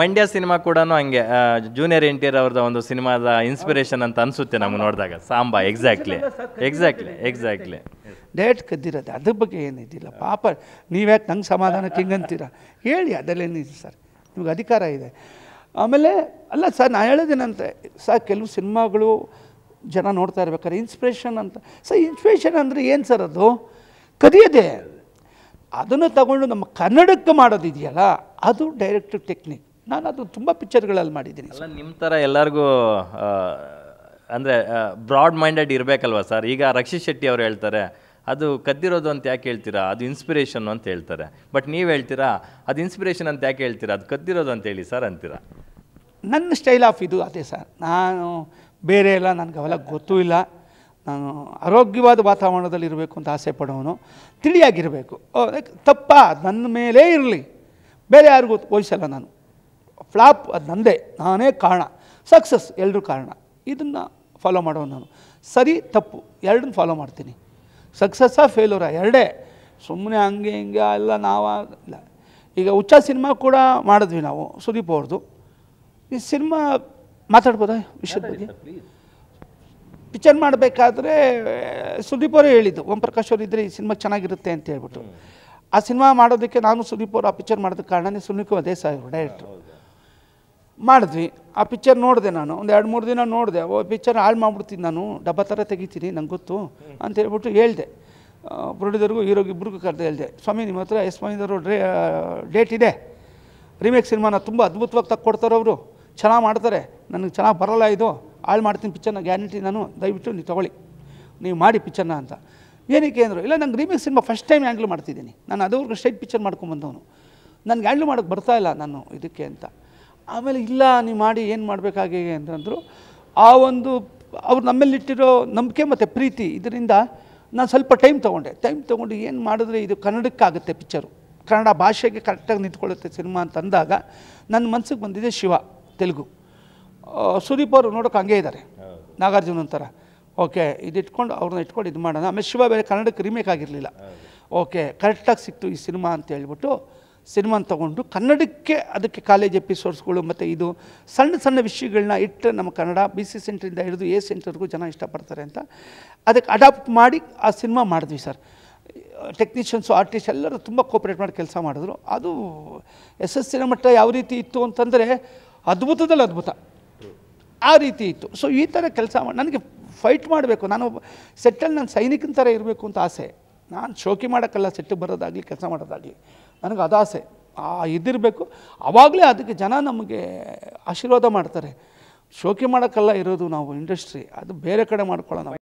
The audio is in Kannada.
ಮಂಡ್ಯ ಸಿನಿಮಾ ಕೂಡ ಹಂಗೆ ಜೂನಿಯರ್ ಎನ್ ಟಿ ಆರ್ ಅವ್ರದ ಒಂದು ಸಿನಿಮಾದ ಇನ್ಸ್ಪಿರೇಷನ್ ಅಂತ ಅನ್ಸುತ್ತೆ ನಮ್ಗೆ ನೋಡಿದಾಗ ಸಾಂಬಾ ಎಕ್ಸಾಕ್ಟ್ಲಿ ಎಕ್ಸಾಕ್ಟ್ಲಿ ಎಕ್ಸಾಕ್ಟ್ಲಿ ಡೇಟ್ ಕದ್ದಿರೋದು ಅದ್ರ ಬಗ್ಗೆ ಏನಿದ್ದಿಲ್ಲ ಪಾಪ ನೀವ್ಯಾಕೆ ನಂಗೆ ಸಮಾಧಾನಕ್ಕೆ ಹಿಂಗಂತೀರ ಹೇಳಿ ಅದಲ್ಲೇನಿದೆ ಸರ್ ನಿಮ್ಗೆ ಅಧಿಕಾರ ಇದೆ ಆಮೇಲೆ ಅಲ್ಲ ಸರ್ ನಾನು ಹೇಳೋದೇನಂತೆ ಸರ್ ಕೆಲವು ಸಿನಿಮಾಗಳು ಜನ ನೋಡ್ತಾ ಇರ್ಬೇಕಾದ್ರೆ ಇನ್ಸ್ಪಿರೇಷನ್ ಅಂತ ಸರ್ ಇನ್ಸ್ಪಿರೇಷನ್ ಅಂದರೆ ಏನು ಸರ್ ಅದು ಕದಿಯದೆ ಅದನ್ನು ತಗೊಂಡು ನಮ್ಮ ಕನ್ನಡಕ್ಕೆ ಮಾಡೋದಿದೆಯಲ್ಲ ಅದು ಡೈರೆಕ್ಟಿವ್ ಟೆಕ್ನಿಕ್ ನಾನು ಅದು ತುಂಬ ಪಿಕ್ಚರ್ಗಳಲ್ಲಿ ಮಾಡಿದ್ದೀನಿ ಅಲ್ಲ ನಿಮ್ಮ ಥರ ಎಲ್ಲರಿಗೂ ಅಂದರೆ ಬ್ರಾಡ್ ಮೈಂಡೆಡ್ ಇರಬೇಕಲ್ವ ಸರ್ ಈಗ ರಕ್ಷಿತ್ ಶೆಟ್ಟಿ ಅವರು ಹೇಳ್ತಾರೆ ಅದು ಕದ್ದಿರೋದು ಅಂತ ಯಾಕೆ ಹೇಳ್ತೀರಾ ಅದು ಇನ್ಸ್ಪಿರೇಷನ್ ಅಂತ ಹೇಳ್ತಾರೆ ಬಟ್ ನೀವು ಹೇಳ್ತೀರಾ ಅದು ಇನ್ಸ್ಪಿರೇಷನ್ ಅಂತ ಯಾಕೆ ಹೇಳ್ತೀರಾ ಅದು ಕದ್ದಿರೋದು ಅಂತ ಹೇಳಿ ಸರ್ ಅಂತೀರಾ ನನ್ನ ಸ್ಟೈಲ್ ಆಫ್ ಇದು ಅದೇ ಸರ್ ನಾನು ಬೇರೆ ಎಲ್ಲ ನನಗೆ ಅವೆಲ್ಲ ಗೊತ್ತೂ ಇಲ್ಲ ನಾನು ಆರೋಗ್ಯವಾದ ವಾತಾವರಣದಲ್ಲಿ ಇರಬೇಕು ಅಂತ ಆಸೆ ಪಡೋನು ತಿಳಿಯಾಗಿರಬೇಕು ತಪ್ಪ ನನ್ನ ಮೇಲೇ ಇರಲಿ ಬೇರೆ ಯಾರಿಗೂ ವಹಿಸಲ್ಲ ನಾನು ಫ್ಲಾಪ್ ಅದು ನಂದೇ ನಾನೇ ಕಾರಣ ಸಕ್ಸಸ್ ಎಲ್ಲರೂ ಕಾರಣ ಇದನ್ನು ಫಾಲೋ ಮಾಡೋ ನಾನು ಸರಿ ತಪ್ಪು ಎರಡನ್ನ ಫಾಲೋ ಮಾಡ್ತೀನಿ ಸಕ್ಸಸ್ಸಾ ಫೇಲೂರಾ ಎರಡೇ ಸುಮ್ಮನೆ ಹಂಗೆ ಹಿಂಗೆ ಎಲ್ಲ ಇಲ್ಲ ಈಗ ಹುಚ್ಚ ಸಿನಿಮಾ ಕೂಡ ಮಾಡಿದ್ವಿ ನಾವು ಸುದೀಪ್ ಅವ್ರದ್ದು ಈ ಸಿನಿಮಾ ಮಾತಾಡ್ಬೋದಾ ವಿಷಯದ ಬಗ್ಗೆ ಪಿಕ್ಚರ್ ಮಾಡಬೇಕಾದ್ರೆ ಸುದೀಪ್ ಅವರೇ ಹೇಳಿದ್ದು ಓಂ ಪ್ರಕಾಶ್ ಅವರು ಇದ್ದರೆ ಈ ಸಿನಿಮಾ ಚೆನ್ನಾಗಿರುತ್ತೆ ಅಂತ ಹೇಳ್ಬಿಟ್ಟು ಆ ಸಿನಿಮಾ ಮಾಡೋದಕ್ಕೆ ನಾನು ಸುದೀಪ್ ಅವರು ಆ ಪಿಕ್ಚರ್ ಮಾಡೋದಕ್ಕೆ ಕಾರಣನೇ ಸುನೀಪ್ ಅದೇ ಡೈರೆಕ್ಟ್ರು ಮಾಡಿದ್ವಿ ಆ ಪಿಕ್ಚರ್ ನೋಡಿದೆ ನಾನು ಒಂದು ಎರಡು ಮೂರು ದಿನ ನೋಡಿದೆ ಓ ಪಿಕ್ಚರ್ ಹಾಳು ಮಾಡಿಬಿಡ್ತೀನಿ ನಾನು ಡಬ್ಬ ಥರ ತೆಗಿತೀನಿ ನಂಗೆ ಗೊತ್ತು ಅಂತ ಹೇಳ್ಬಿಟ್ಟು ಹೇಳಿದೆ ಪ್ರೊಡ್ಯೂಸರ್ಗೂ ಹೀರೋಗೆ ಇಬ್ಬರು ಕರೆದು ಹೇಳಿದೆ ಸ್ವಾಮಿ ನಿಮ್ಮ ಹತ್ರ ಎಸ್ ಮಹೇಂದ್ರ ಡೇಟ್ ಇದೆ ರಿಮೇಕ್ ಸಿನಿಮಾನ ತುಂಬ ಅದ್ಭುತವಾಗಿ ತಕ್ಕೊಡ್ತಾರೆ ಅವರು ಚೆನ್ನಾಗಿ ಮಾಡ್ತಾರೆ ನನಗೆ ಚೆನ್ನಾಗಿ ಬರೋಲ್ಲ ಇದು ಹಾಳು ಮಾಡ್ತೀನಿ ಪಿಕ್ಚರ್ನ ಗ್ಯಾರಂಟಿ ನಾನು ದಯವಿಟ್ಟು ನೀವು ತೊಗೊಳ್ಳಿ ನೀವು ಮಾಡಿ ಪಿಕ್ಚರ್ನ ಅಂತ ಏನಕ್ಕೆ ಅಂದರು ಇಲ್ಲ ನಂಗೆ remake cinema first time handle ಮಾಡ್ತಿದ್ದೀನಿ ನಾನು ಅದವ್ರಿಗೆ ಸ್ಟ್ರೈಟ್ ಪಿಕ್ಚರ್ ಮಾಡ್ಕೊಂಬಂದವನು ನನಗೆ ಹ್ಯಾಂಡ್ಲ್ ಮಾಡೋಕೆ ಬರ್ತಾ ಇಲ್ಲ ನಾನು ಇದಕ್ಕೆ ಅಂತ ಆಮೇಲೆ ಇಲ್ಲ ನೀವು ಮಾಡಿ ಏನು ಮಾಡಬೇಕಾಗಿ ಅಂತಂದರು ಆ ಒಂದು ಅವ್ರು ಇಟ್ಟಿರೋ ನಂಬಿಕೆ ಮತ್ತು ಪ್ರೀತಿ ಇದರಿಂದ ನಾನು ಸ್ವಲ್ಪ ಟೈಮ್ ತೊಗೊಂಡೆ ಟೈಮ್ ತೊಗೊಂಡು ಏನು ಮಾಡಿದ್ರೆ ಇದು ಕನ್ನಡಕ್ಕಾಗುತ್ತೆ ಪಿಕ್ಚರು ಕನ್ನಡ ಭಾಷೆಗೆ ಕರೆಕ್ಟಾಗಿ ನಿಂತ್ಕೊಳ್ಳುತ್ತೆ ಸಿನಿಮಾ ಅಂತ ಅಂದಾಗ ನನ್ನ ಮನಸ್ಸಿಗೆ ಬಂದಿದೆ ಶಿವ ತೆಲುಗು ಸುದೀಪ್ ಅವರು ನೋಡೋಕೆ ಹಂಗೆ ಇದ್ದಾರೆ ನಾಗಾರ್ಜುನ ಒಂಥರ ಓಕೆ ಇದಿಟ್ಕೊಂಡು ಅವ್ರನ್ನ ಇಟ್ಕೊಂಡು ಇದು ಮಾಡೋಣ ಆಮೇಲೆ ಶಿವ ಬೇರೆ ಕನ್ನಡಕ್ಕೆ ರಿಮೇಕ್ ಆಗಿರಲಿಲ್ಲ ಓಕೆ ಕರೆಕ್ಟಾಗಿ ಸಿಕ್ತು ಈ ಸಿನಿಮಾ ಅಂತ ಹೇಳ್ಬಿಟ್ಟು ಸಿನಿಮಾನ ತೊಗೊಂಡು ಕನ್ನಡಕ್ಕೆ ಅದಕ್ಕೆ ಕಾಲೇಜ್ ಎಪಿಸೋಡ್ಸ್ಗಳು ಮತ್ತು ಇದು ಸಣ್ಣ ಸಣ್ಣ ವಿಷಯಗಳನ್ನ ಇಟ್ಟು ನಮ್ಮ ಕನ್ನಡ ಬಿ ಸಿ ಸೆಂಟ್ರಿಂದ ಹಿಡಿದು ಎ ಸೆಂಟ್ರ್ಗೂ ಜನ ಇಷ್ಟಪಡ್ತಾರೆ ಅಂತ ಅದಕ್ಕೆ ಅಡಾಪ್ಟ್ ಮಾಡಿ ಆ ಸಿನಿಮಾ ಮಾಡಿದ್ವಿ ಸರ್ ಟೆಕ್ನಿಷಿಯನ್ಸು ಆರ್ಟಿಸ್ಟ್ ಎಲ್ಲರೂ ತುಂಬ ಕೋಪರೇಟ್ ಮಾಡಿ ಕೆಲಸ ಮಾಡಿದ್ರು ಅದು ಎಸ್ ಯಶಸ್ಸಿನ ಮಟ್ಟ ಯಾವ ರೀತಿ ಇತ್ತು ಅಂತಂದರೆ ಅದ್ಭುತದಲ್ಲಿ ಅದ್ಭುತ ಆ ರೀತಿ ಇತ್ತು ಸೊ ಈ ಥರ ಕೆಲಸ ಮಾಡಿ ನನಗೆ ಫೈಟ್ ಮಾಡಬೇಕು ನಾನು ಸೆಟ್ಟಲ್ಲಿ ನಾನು ಸೈನಿಕನ ಥರ ಇರಬೇಕು ಅಂತ ಆಸೆ ನಾನು ಶೋಕಿ ಮಾಡೋಕ್ಕಲ್ಲ ಸೆಟ್ಟು ಬರೋದಾಗಲಿ ಕೆಲಸ ಮಾಡೋದಾಗಲಿ ನನಗೆ ಅದು ಆಸೆ ಆ ಇದಿರಬೇಕು ಆವಾಗಲೇ ಅದಕ್ಕೆ ಜನ ನಮಗೆ ಆಶೀರ್ವಾದ ಮಾಡ್ತಾರೆ ಶೋಕಿ ಮಾಡೋಕ್ಕಲ್ಲ ಇರೋದು ನಾವು ಇಂಡಸ್ಟ್ರಿ ಅದು ಬೇರೆ ಕಡೆ ಮಾಡ್ಕೊಳ್ಳೋಣ